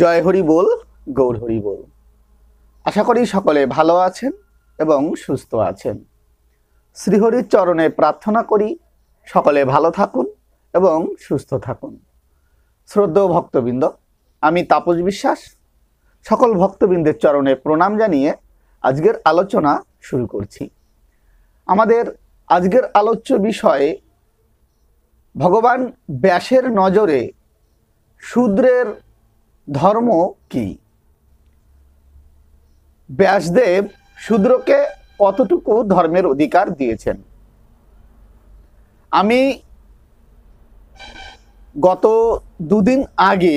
জয় হরি বল গৌর হরি বল আশা করি সকলে ভালো আছেন এবং সুস্থ আছেন শ্রীহরির চরণে প্রার্থনা করি সকলে ভালো থাকুন এবং সুস্থ থাকুন শ্রদ্ধেয় ভক্তবৃন্দ আমি তাপস বিশ্বাস সকল ভক্তবৃন্দের চরণে প্রণাম জানিয়ে আজকের আলোচনা শুরু করছি আমাদের আজকের আলোচ্য বিষয়ে ভগবান ব্যাসের নজরে শূদ্রের ধর্ম কি ব্যাসদেব শূদ্রকে কতটুকু ধর্মের অধিকার দিয়েছেন আমি গত দুদিন আগে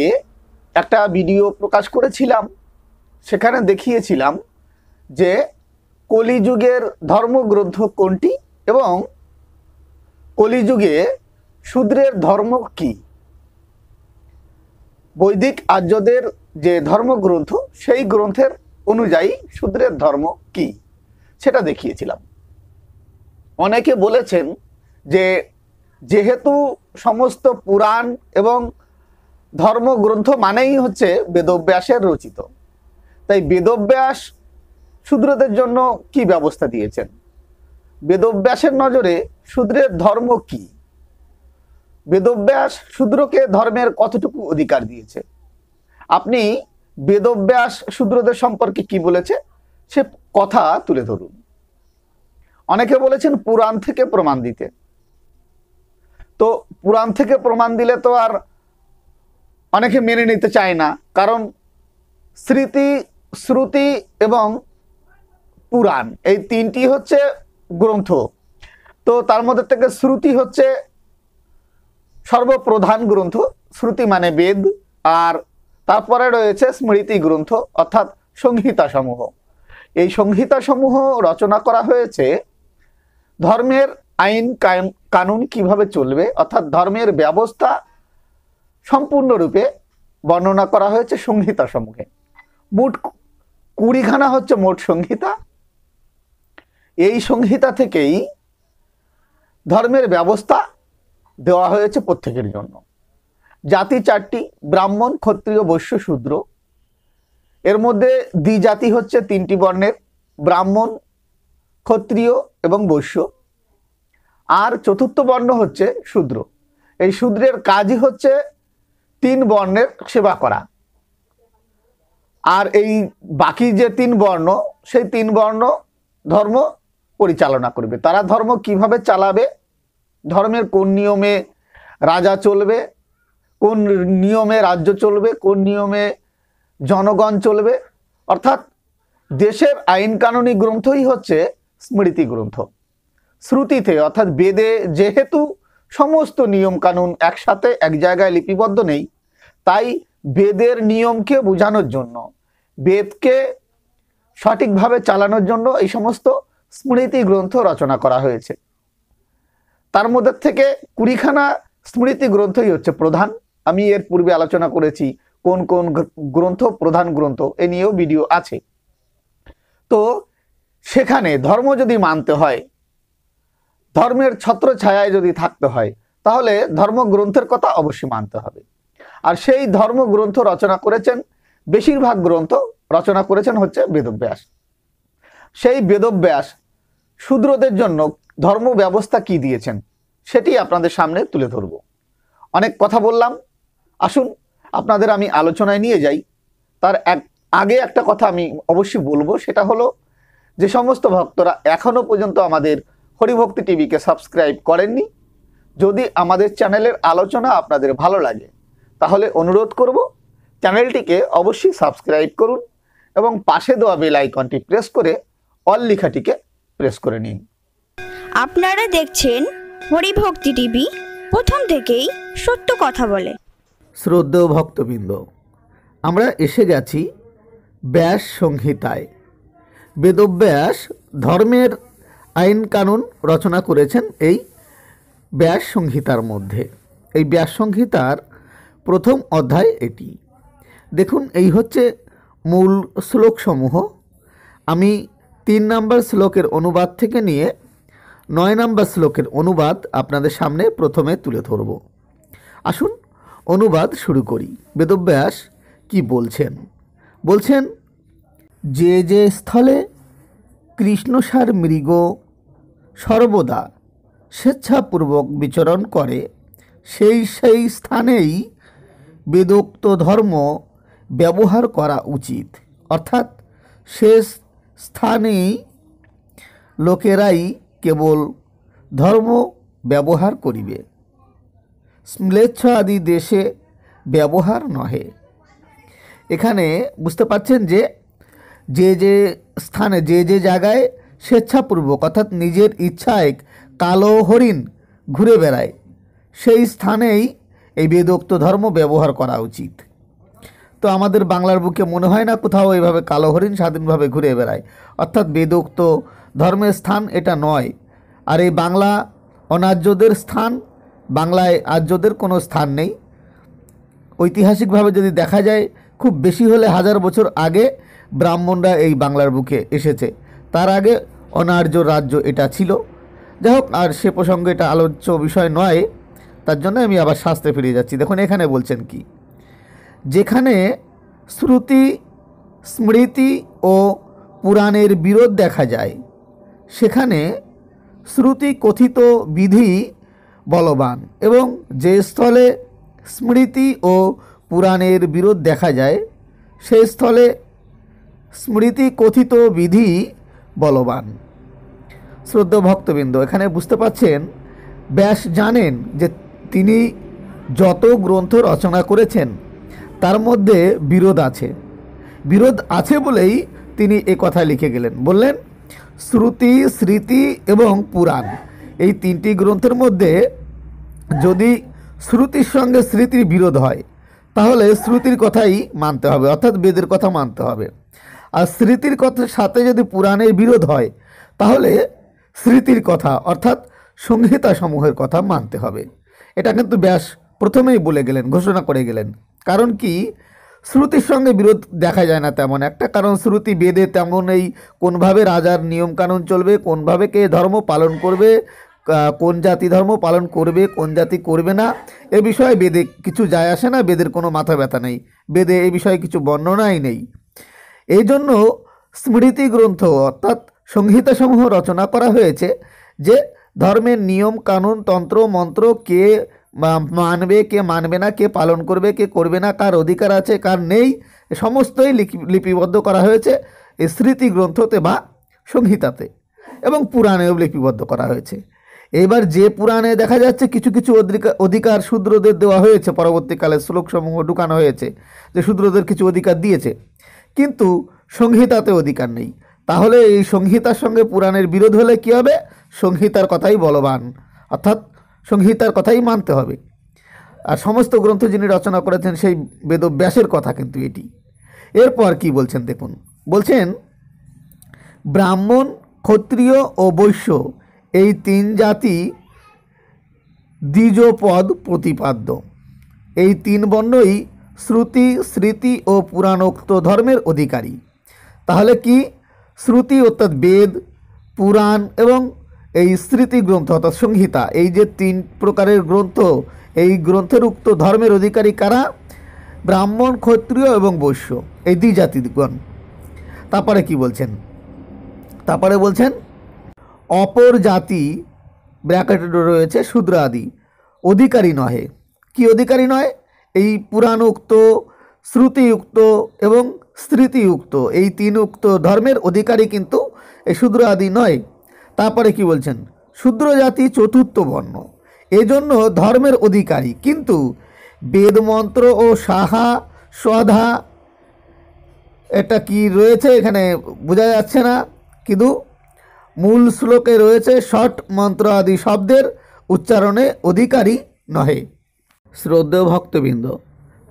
একটা ভিডিও প্রকাশ করেছিলাম সেখানে দেখিয়েছিলাম যে কলিযুগের ধর্মগ্রন্থ কোনটি এবং কলিযুগে শূদ্রের ধর্ম কী বৈদিক আর্যদের যে ধর্মগ্রন্থ সেই গ্রন্থের অনুযায়ী শূদ্রের ধর্ম কি সেটা দেখিয়েছিলাম অনেকে বলেছেন যে যেহেতু সমস্ত পুরাণ এবং ধর্মগ্রন্থ মানেই হচ্ছে বেদব্যাসের রচিত তাই বেদব্যাস শূদ্রদের জন্য কি ব্যবস্থা দিয়েছেন বেদব্যাসের নজরে শূদ্রের ধর্ম কী বেদব্যাস শূদ্রকে ধর্মের কতটুকু অধিকার দিয়েছে আপনি বেদব্যাস শূদ্রদের সম্পর্কে কি বলেছে সে কথা তুলে ধরুন অনেকে বলেছেন পুরাণ থেকে প্রমাণ দিতে তো পুরাণ থেকে প্রমাণ দিলে তো আর অনেকে মেনে নিতে চায় না কারণ স্মৃতি শ্রুতি এবং পুরাণ এই তিনটি হচ্ছে গ্রন্থ তো তার মধ্যে থেকে শ্রুতি হচ্ছে সর্বপ্রধান গ্রন্থ শ্রুতি মানে বেদ আর তারপরে রয়েছে স্মৃতি গ্রন্থ অর্থাৎ সংহিতা সমূহ এই সংহিতা সমূহ রচনা করা হয়েছে ধর্মের আইন কানুন কিভাবে চলবে অর্থাৎ ধর্মের ব্যবস্থা সম্পূর্ণরূপে বর্ণনা করা হয়েছে সংহিতা সমূহে মোট কুড়িখানা হচ্ছে মোট সংহিতা এই সংহিতা থেকেই ধর্মের ব্যবস্থা দেওয়া হয়েছে প্রত্যেকের জন্য জাতি চারটি ব্রাহ্মণ ক্ষত্রিয় বৈশ্য শূদ্র এর মধ্যে দ্বিজাতি হচ্ছে তিনটি বর্ণের ব্রাহ্মণ ক্ষত্রিয় এবং বৈশ্য আর চতুর্থ বর্ণ হচ্ছে শূদ্র এই শূদ্রের কাজই হচ্ছে তিন বর্ণের সেবা করা আর এই বাকি যে তিন বর্ণ সেই তিন বর্ণ ধর্ম পরিচালনা করবে তারা ধর্ম কিভাবে চালাবে ধর্মের কোন নিয়মে রাজা চলবে কোন নিয়মে রাজ্য চলবে কোন নিয়মে জনগণ চলবে অর্থাৎ দেশের আইন কানুনি গ্রন্থই হচ্ছে স্মৃতি গ্রন্থ শ্রুতিতে অর্থাৎ বেদে যেহেতু সমস্ত নিয়ম কানুন একসাথে এক জায়গায় লিপিবদ্ধ নেই তাই বেদের নিয়মকে বোঝানোর জন্য বেদকে সঠিকভাবে চালানোর জন্য এই সমস্ত স্মৃতি গ্রন্থ রচনা করা হয়েছে তার মধ্যে থেকে কুড়িখানা স্মৃতি গ্রন্থই হচ্ছে প্রধান আমি এর পূর্বে আলোচনা করেছি কোন কোন গ্রন্থ প্রধান গ্রন্থ এ নিয়েও ভিডিও আছে তো সেখানে ধর্ম যদি মানতে হয় ধর্মের ছত্র ছায়ায় যদি থাকতে হয় তাহলে ধর্মগ্রন্থের কথা অবশ্যই মানতে হবে আর সেই ধর্মগ্রন্থ রচনা করেছেন বেশিরভাগ গ্রন্থ রচনা করেছেন হচ্ছে বেদব্যাস সেই বেদব্যাস শূদ্রদের জন্য ধর্ম ব্যবস্থা কি দিয়েছেন সেটি আপনাদের সামনে তুলে ধরব অনেক কথা বললাম আসুন আপনাদের আমি আলোচনায় নিয়ে যাই তার এক আগে একটা কথা আমি অবশ্যই বলবো সেটা হলো যে সমস্ত ভক্তরা এখনও পর্যন্ত আমাদের হরিভক্তি টিভিকে সাবস্ক্রাইব করেননি যদি আমাদের চ্যানেলের আলোচনা আপনাদের ভালো লাগে তাহলে অনুরোধ করব চ্যানেলটিকে অবশ্যই সাবস্ক্রাইব করুন এবং পাশে দেওয়া বেল আইকনটি প্রেস করে অল লেখাটিকে প্রেস করে নিন আপনারা দেখছেন হরিভক্তি টিভি প্রথম থেকেই সত্য কথা বলে শ্রদ্ধেয় ভক্তবৃন্দ আমরা এসে গেছি ব্যাস সংহিতায় বেদব্যাস ধর্মের আইন কানুন রচনা করেছেন এই ব্যাস সংহিতার মধ্যে এই ব্যাস সংহিতার প্রথম অধ্যায় এটি দেখুন এই হচ্ছে মূল শ্লোকসমূহ আমি তিন নম্বর শ্লোকের অনুবাদ থেকে নিয়ে নয় নম্বর শ্লোকের অনুবাদ আপনাদের সামনে প্রথমে তুলে ধরব আসুন অনুবাদ শুরু করি বেদব্যাস কি বলছেন বলছেন যে যে স্থলে কৃষ্ণসার মৃগ সর্বদা স্বেচ্ছাপূর্বক বিচরণ করে সেই সেই স্থানেই বেদোক্ত ধর্ম ব্যবহার করা উচিত অর্থাৎ সে স্থানেই লোকেরাই কেবল ধর্ম ব্যবহার করিবে শ্লেচ্ছ আদি দেশে ব্যবহার নহে এখানে বুঝতে পারছেন যে যে যে স্থানে যে যে জায়গায় স্বেচ্ছাপূর্বক অর্থাৎ নিজের ইচ্ছায় কালো হরিণ ঘুরে বেড়ায় সেই স্থানেই এই বেদোক্ত ধর্ম ব্যবহার করা উচিত তো আমাদের বাংলার বুকে মনে হয় না কোথাও এইভাবে কালো হরিণ স্বাধীনভাবে ঘুরে বেড়ায় অর্থাৎ বেদোক্ত ধর্মের স্থান এটা নয় আর এই বাংলা অনার্যদের স্থান বাংলায় আর্যদের কোনো স্থান নেই ঐতিহাসিকভাবে যদি দেখা যায় খুব বেশি হলে হাজার বছর আগে ব্রাহ্মণরা এই বাংলার বুকে এসেছে তার আগে অনার্য রাজ্য এটা ছিল যাই হোক আর সে প্রসঙ্গে এটা আলোচ্য বিষয় নয় তার জন্য আমি আবার শাস্তে ফিরে যাচ্ছি দেখুন এখানে বলছেন কি যেখানে শ্রুতি স্মৃতি ও পুরাণের বিরোধ দেখা যায় সেখানে শ্রুতি কথিত বিধি বলবান এবং যে স্থলে স্মৃতি ও পুরাণের বিরোধ দেখা যায় সেই স্থলে স্মৃতি কথিত বিধি বলবান শ্রদ্ধ ভক্তবৃন্দ এখানে বুঝতে পাচ্ছেন ব্যাস জানেন যে তিনি যত গ্রন্থ রচনা করেছেন তার মধ্যে বিরোধ আছে বিরোধ আছে বলেই তিনি এ কথা লিখে গেলেন বললেন শ্রুতি স্মৃতি এবং পুরাণ এই তিনটি গ্রন্থের মধ্যে যদি শ্রুতির সঙ্গে স্মৃতির বিরোধ হয় তাহলে শ্রুতির কথাই মানতে হবে অর্থাৎ বেদের কথা মানতে হবে আর স্মৃতির কথার সাথে যদি পুরাণের বিরোধ হয় তাহলে স্মৃতির কথা অর্থাৎ সংহিতা সমূহের কথা মানতে হবে এটা কিন্তু ব্যাস প্রথমেই বলে গেলেন ঘোষণা করে গেলেন কারণ কি শ্রুতির সঙ্গে বিরোধ দেখা যায় না তেমন একটা কারণ শ্রুতি বেদে তেমন এই কোনভাবে রাজার নিয়মকানুন চলবে কোনভাবে কে ধর্ম পালন করবে কোন জাতি ধর্ম পালন করবে কোন জাতি করবে না এ বিষয়ে বেদে কিছু যায় আসে না বেদের কোনো মাথা ব্যথা নেই বেদে এ বিষয়ে কিছু বর্ণনাই নেই এই জন্য স্মৃতি গ্রন্থ অর্থাৎ সংহিতাসমূহ রচনা করা হয়েছে যে ধর্মের নিয়ম কানুন তন্ত্র মন্ত্র কে মানবে কে মানবে না কে পালন করবে কে করবে না কার অধিকার আছে কার নেই সমস্তই লিপিবদ্ধ করা হয়েছে স্মৃতি গ্রন্থতে বা সংহিতাতে এবং পুরাণেও লিপিবদ্ধ করা হয়েছে এবার যে পুরাণে দেখা যাচ্ছে কিছু কিছু অধিকার শূদ্রদের দেওয়া হয়েছে পরবর্তীকালে শ্লোকসমূহ ঢুকানো হয়েছে যে শূদ্রদের কিছু অধিকার দিয়েছে কিন্তু সংহিতাতে অধিকার নেই তাহলে এই সংহিতার সঙ্গে পুরাণের বিরোধ হলে কী হবে সংহিতার কথাই বলবান অর্থাৎ সংহিতার কথাই মানতে হবে আর সমস্ত গ্রন্থ যিনি রচনা করেছেন সেই বেদব্যাসের কথা কিন্তু এটি এরপর কি বলছেন দেখুন বলছেন ব্রাহ্মণ ক্ষত্রিয় ও বৈশ্য এই তিন জাতি দ্বিজপদ প্রতিপাদ্য এই তিন বর্ণই শ্রুতি স্মৃতি ও পুরাণোক্ত ধর্মের অধিকারী তাহলে কি শ্রুতি অর্থাৎ বেদ পুরাণ এবং এই স্মৃতি গ্রন্থ অর্থাৎ সংহিতা এই যে তিন প্রকারের গ্রন্থ এই গ্রন্থের উক্ত ধর্মের অধিকারী কারা ব্রাহ্মণ ক্ষত্রিয় এবং বৈশ্য এই দ্বি জাতিগণ তারপরে কি বলছেন তারপরে বলছেন অপর জাতি ব্র্যাকেট রয়েছে শূদ্র আদি অধিকারী নহে কি অধিকারী নয় এই পুরাণোক্ত শ্রুতিযুক্ত এবং স্মৃতিযুক্ত এই তিন উক্ত ধর্মের অধিকারী কিন্তু এই শূদ্র আদি নয় তারপরে কি বলছেন শূদ্র জাতি চতুর্থ বর্ণ এজন্য ধর্মের অধিকারী কিন্তু বেদমন্ত্র ও সাহা সধা এটা কি রয়েছে এখানে বোঝা যাচ্ছে না কিন্তু মূল শ্লোকে রয়েছে ষট মন্ত্র আদি শব্দের উচ্চারণে অধিকারী নহে শ্রদ্ধ ভক্তবৃন্দ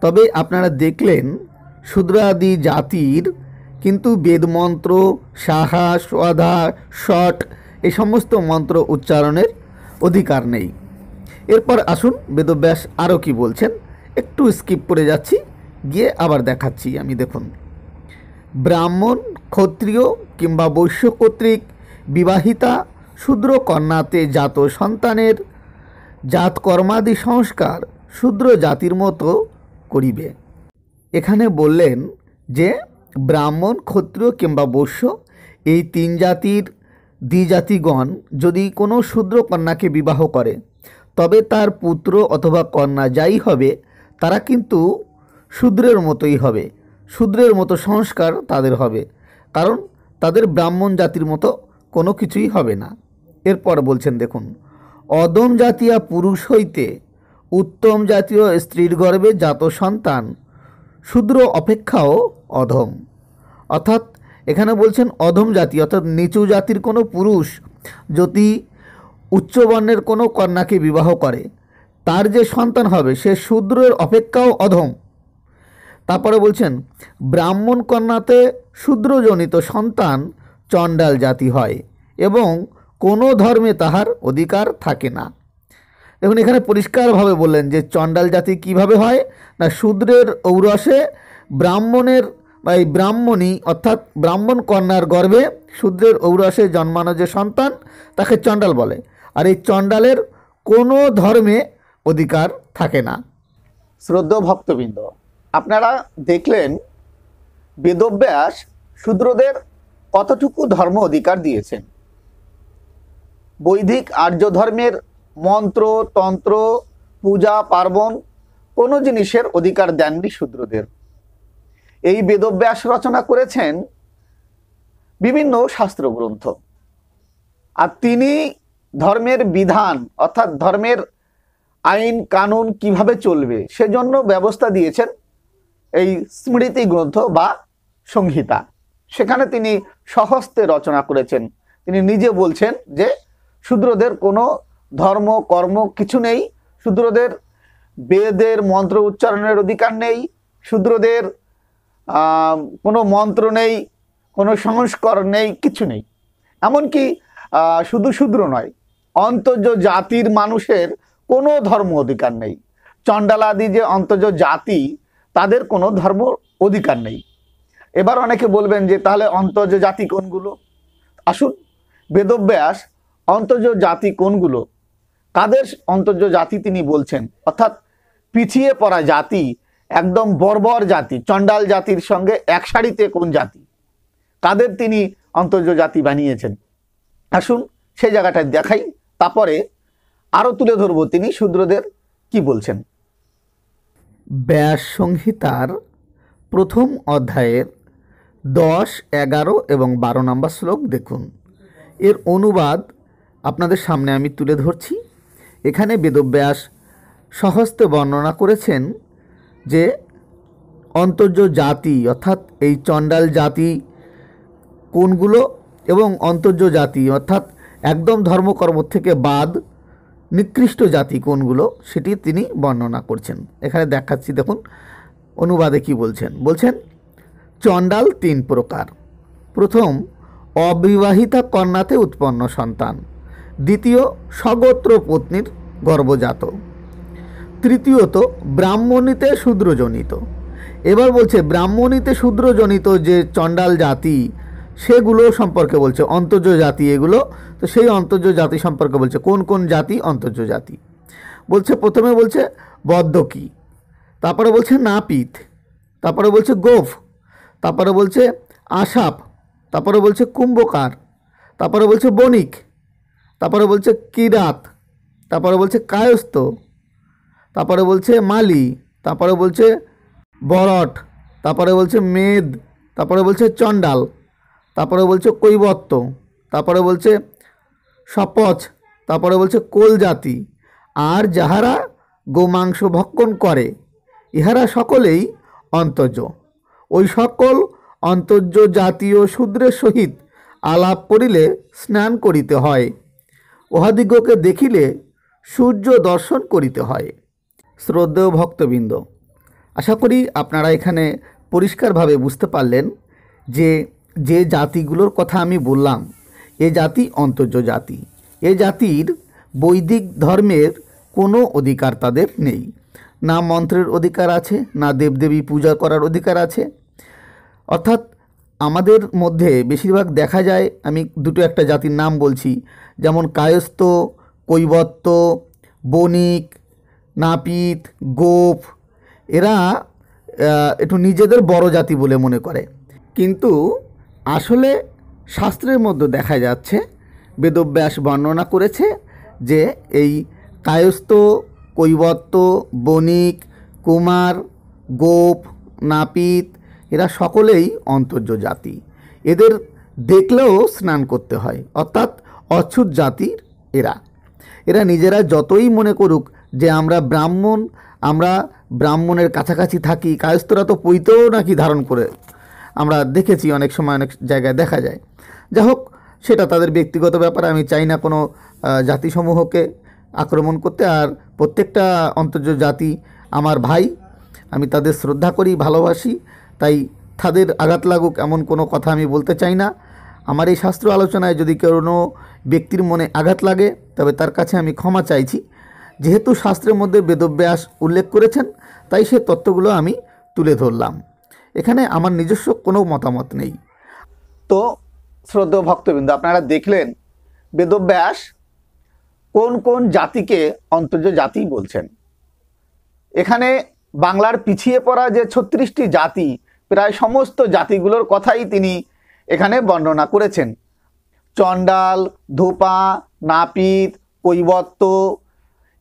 তবে আপনারা দেখলেন শূদ্র আদি জাতির কিন্তু বেদমন্ত্র সাহা সধা ষট এই সমস্ত মন্ত্র উচ্চারণের অধিকার নেই এরপর আসুন বেদব্যাস আরও কি বলছেন একটু স্কিপ করে যাচ্ছি গিয়ে আবার দেখাচ্ছি আমি দেখুন ব্রাহ্মণ ক্ষত্রিয় কিংবা বৈশ্য কর্তৃক বিবাহিতা শূদ্র কন্যাতে জাত সন্তানের জাত কর্মাদি সংস্কার শূদ্র জাতির মতো করিবে এখানে বললেন যে ব্রাহ্মণ ক্ষত্রিয় কিংবা বৈশ্য এই তিন জাতির দ্বিজাতিগণ যদি কোনো শূদ্র কন্যাকে বিবাহ করে তবে তার পুত্র অথবা কন্যা যাই হবে তারা কিন্তু শূদ্রের মতোই হবে শূদ্রের মতো সংস্কার তাদের হবে কারণ তাদের ব্রাহ্মণ জাতির মতো কোনো কিছুই হবে না এরপর বলছেন দেখুন অদম জাতীয় পুরুষ হইতে উত্তম জাতীয় স্ত্রীর গর্ভে জাত সন্তান শূদ্র অপেক্ষাও অধম অর্থাৎ এখানে বলছেন অধম জাতি অর্থাৎ নিচু জাতির কোনো পুরুষ যদি উচ্চবর্ণের কোনো কন্যাকে বিবাহ করে তার যে সন্তান হবে সে শূদ্রের অপেক্ষাও অধম তারপরে বলছেন ব্রাহ্মণ কন্যাতে শূদ্রজনিত সন্তান চণ্ডাল জাতি হয় এবং কোনো ধর্মে তাহার অধিকার থাকে না এবং এখানে পরিষ্কারভাবে বললেন যে চণ্ডাল জাতি কিভাবে হয় না শূদ্রের ঔরসে ব্রাহ্মণের বা এই ব্রাহ্মণী অর্থাৎ ব্রাহ্মণ কন্যার গর্ভে শূদ্রের ঔরসে জন্মানো যে সন্তান তাকে চণ্ডাল বলে আর এই চণ্ডালের কোনো ধর্মে অধিকার থাকে না শ্রদ্ধ ভক্তবৃন্দ আপনারা দেখলেন বেদব্যাস শূদ্রদের কতটুকু ধর্ম অধিকার দিয়েছেন বৈদিক আর্য ধর্মের মন্ত্র তন্ত্র পূজা পার্বণ কোনো জিনিসের অধিকার দেননি শূদ্রদের এই বেদব্যাস রচনা করেছেন বিভিন্ন শাস্ত্রগ্রন্থ আর তিনি ধর্মের বিধান অর্থাৎ ধর্মের আইন কানুন কিভাবে চলবে সেজন্য ব্যবস্থা দিয়েছেন এই স্মৃতি গ্রন্থ বা সংহিতা সেখানে তিনি সহস্তে রচনা করেছেন তিনি নিজে বলছেন যে শূদ্রদের কোনো ধর্ম কর্ম কিছু নেই শূদ্রদের বেদের মন্ত্র উচ্চারণের অধিকার নেই শূদ্রদের কোনো মন্ত্র নেই কোনো সংস্কার নেই কিছু নেই এমনকি শুধু শুধু নয় অন্তর্য জাতির মানুষের কোনো ধর্ম অধিকার নেই চণ্ডালাদি যে অন্তর্য জাতি তাদের কোনো ধর্ম অধিকার নেই এবার অনেকে বলবেন যে তাহলে অন্তর্য জাতি কোনগুলো আসুন বেদব্যাস অন্তর্য জাতি কোনগুলো কাদের অন্তর্য জাতি তিনি বলছেন অর্থাৎ পিছিয়ে পড়া জাতি একদম বর্বর জাতি চণ্ডাল জাতির সঙ্গে এক সারিতে কোন জাতি কাদের তিনি অন্তর্য জাতি বানিয়েছেন আসুন সেই জায়গাটা দেখাই তারপরে আরও তুলে ধরব তিনি শূদ্রদের কি বলছেন ব্যাস সংহিতার প্রথম অধ্যায়ের দশ এগারো এবং বারো নম্বর শ্লোক দেখুন এর অনুবাদ আপনাদের সামনে আমি তুলে ধরছি এখানে বেদব্যাস সহস্তে বর্ণনা করেছেন যে অন্তর্য জাতি অর্থাৎ এই চণ্ডাল জাতি কোনগুলো এবং অন্তর্য জাতি অর্থাৎ একদম ধর্মকর্ম থেকে বাদ নিকৃষ্ট জাতি কোনগুলো সেটি তিনি বর্ণনা করছেন এখানে দেখাচ্ছি দেখুন অনুবাদে কি বলছেন বলছেন চণ্ডাল তিন প্রকার প্রথম অবিবাহিতা কন্যাতে উৎপন্ন সন্তান দ্বিতীয় সগোত্র পত্নীর গর্ভজাত তৃতীয়ত ব্রাহ্মণীতে শূদ্রজনিত এবার বলছে ব্রাহ্মণীতে শূদ্রজনিত যে চণ্ডাল জাতি সেগুলো সম্পর্কে বলছে অন্তর্য জাতি এগুলো তো সেই অন্তর্য জাতি সম্পর্কে বলছে কোন কোন জাতি অন্তর্য জাতি বলছে প্রথমে বলছে কি তারপরে বলছে নাপিত তারপরে বলছে গোফ তারপরে বলছে আসাপ তারপরে বলছে কুম্ভকার তারপরে বলছে বণিক তারপরে বলছে কিরাত তারপরে বলছে কায়স্থ তারপরে বলছে মালি তারপরে বলছে বরট তারপরে বলছে মেদ তারপরে বলছে চণ্ডাল তারপরে বলছে কৈবত্ত তারপরে বলছে সপচ তারপরে বলছে কোল জাতি আর যাহারা গোমাংস ভক্ষণ করে ইহারা সকলেই অন্তর্য ওই সকল অন্তর্য জাতীয় শূদ্রের সহিত আলাপ করিলে স্নান করিতে হয় উহাদিগকে দেখিলে সূর্য দর্শন করিতে হয় শ্রদ্ধেয় ভক্তবৃন্দ আশা করি আপনারা এখানে পরিষ্কারভাবে বুঝতে পারলেন যে যে জাতিগুলোর কথা আমি বললাম এ জাতি অন্তর্য জাতি এ জাতির বৈদিক ধর্মের কোনো অধিকার তাদের নেই না মন্ত্রের অধিকার আছে না দেবদেবী পূজা করার অধিকার আছে অর্থাৎ আমাদের মধ্যে বেশিরভাগ দেখা যায় আমি দুটো একটা জাতির নাম বলছি যেমন কায়স্থ কৈবত্য বণিক নাপিত গোপ এরা একটু নিজেদের বড় জাতি বলে মনে করে কিন্তু আসলে শাস্ত্রের মধ্যে দেখা যাচ্ছে বেদব্যাস বর্ণনা করেছে যে এই কায়স্থ কৈবত্য বণিক কুমার গোপ নাপিত এরা সকলেই অন্তর্য জাতি এদের দেখলেও স্নান করতে হয় অর্থাৎ অচ্ছুত জাতির এরা এরা নিজেরা যতই মনে করুক যে আমরা ব্রাহ্মণ আমরা ব্রাহ্মণের কাছাকাছি থাকি কায়স্থরা তো পৈতেও নাকি ধারণ করে আমরা দেখেছি অনেক সময় অনেক জায়গায় দেখা যায় যাই হোক সেটা তাদের ব্যক্তিগত ব্যাপারে আমি চাই না কোনো জাতিসমূহকে আক্রমণ করতে আর প্রত্যেকটা অন্তর্য জাতি আমার ভাই আমি তাদের শ্রদ্ধা করি ভালোবাসি তাই তাদের আঘাত লাগুক এমন কোনো কথা আমি বলতে চাই না আমার এই শাস্ত্র আলোচনায় যদি কোনো ব্যক্তির মনে আঘাত লাগে তবে তার কাছে আমি ক্ষমা চাইছি যেহেতু শাস্ত্রের মধ্যে বেদব্যাস উল্লেখ করেছেন তাই সে তত্ত্বগুলো আমি তুলে ধরলাম এখানে আমার নিজস্ব কোনো মতামত নেই তো শ্রদ্ধ ভক্তবৃন্দ আপনারা দেখলেন বেদব্যাস কোন কোন জাতিকে অন্তর্য জাতি বলছেন এখানে বাংলার পিছিয়ে পড়া যে ছত্রিশটি জাতি প্রায় সমস্ত জাতিগুলোর কথাই তিনি এখানে বর্ণনা করেছেন চণ্ডাল ধোপা নাপিত কৈবত্ত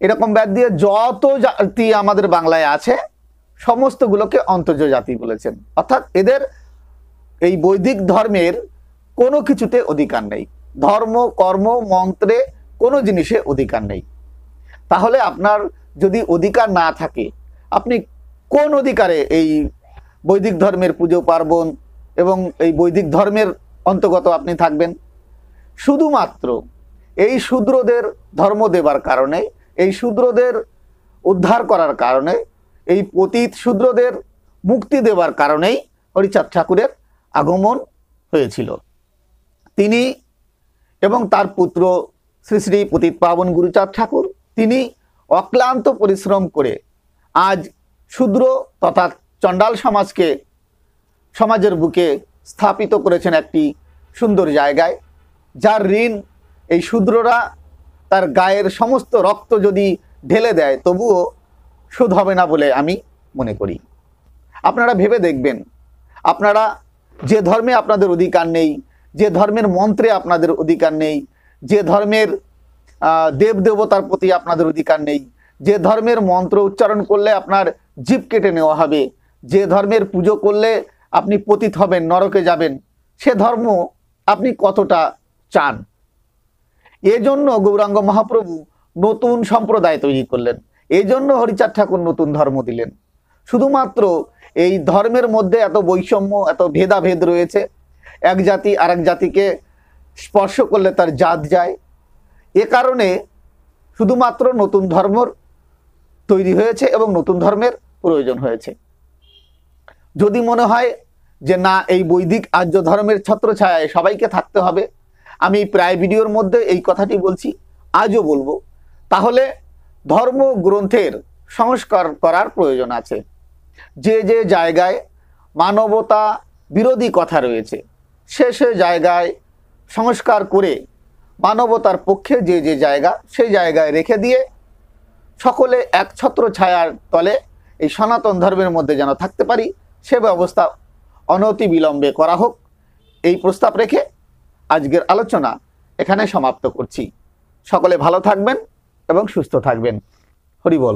এরকম ব্যাদ দিয়ে যত জাতি আমাদের বাংলায় আছে সমস্তগুলোকে অন্তর্য জাতি বলেছেন অর্থাৎ এদের এই বৈদিক ধর্মের কোনো কিছুতে অধিকার নেই ধর্ম কর্ম মন্ত্রে কোনো জিনিসে অধিকার নেই তাহলে আপনার যদি অধিকার না থাকে আপনি কোন অধিকারে এই বৈদিক ধর্মের পুজো পার্বণ এবং এই বৈদিক ধর্মের অন্তর্গত আপনি থাকবেন শুধুমাত্র এই শূদ্রদের ধর্ম দেবার কারণে এই শূদ্রদের উদ্ধার করার কারণে এই পতীত শূদ্রদের মুক্তি দেওয়ার কারণেই হরিচাঁদ ঠাকুরের আগমন হয়েছিল তিনি এবং তার পুত্র শ্রী শ্রী পতীত পাবন গুরুচাঁদ ঠাকুর তিনি অক্লান্ত পরিশ্রম করে আজ শূদ্র তথা চণ্ডাল সমাজকে সমাজের বুকে স্থাপিত করেছেন একটি সুন্দর জায়গায় যার ঋণ এই শূদ্ররা তার গায়ের সমস্ত রক্ত যদি ঢেলে দেয় তবুও সুদ হবে না বলে আমি মনে করি আপনারা ভেবে দেখবেন আপনারা যে ধর্মে আপনাদের অধিকার নেই যে ধর্মের মন্ত্রে আপনাদের অধিকার নেই যে ধর্মের দেব দেবতার প্রতি আপনাদের অধিকার নেই যে ধর্মের মন্ত্র উচ্চারণ করলে আপনার জীব কেটে নেওয়া হবে যে ধর্মের পুজো করলে আপনি পতিত হবেন নরকে যাবেন সে ধর্ম আপনি কতটা চান এজন্য গৌরাঙ্গ মহাপ্রভু নতুন সম্প্রদায় তৈরি করলেন এই জন্য হরিচাঁদ ঠাকুর নতুন ধর্ম দিলেন শুধুমাত্র এই ধর্মের মধ্যে এত বৈষম্য এত ভেদাভেদ রয়েছে এক জাতি আরেক জাতিকে স্পর্শ করলে তার জাত যায় এ কারণে শুধুমাত্র নতুন ধর্মর তৈরি হয়েছে এবং নতুন ধর্মের প্রয়োজন হয়েছে যদি মনে হয় যে না এই বৈদিক আর্য ধর্মের ছত্রছায়ায় সবাইকে থাকতে হবে আমি প্রায় ভিডিওর মধ্যে এই কথাটি বলছি আজও বলবো তাহলে ধর্মগ্রন্থের সংস্কার করার প্রয়োজন আছে যে যে জায়গায় মানবতা বিরোধী কথা রয়েছে সে সে জায়গায় সংস্কার করে মানবতার পক্ষে যে যে জায়গা সেই জায়গায় রেখে দিয়ে সকলে এক ছত্র ছায়ার তলে এই সনাতন ধর্মের মধ্যে যেন থাকতে পারি সে ব্যবস্থা অনতি বিলম্বে করা হোক এই প্রস্তাব রেখে আজকের আলোচনা এখানে সমাপ্ত করছি সকলে ভালো থাকবেন এবং সুস্থ থাকবেন হরিবল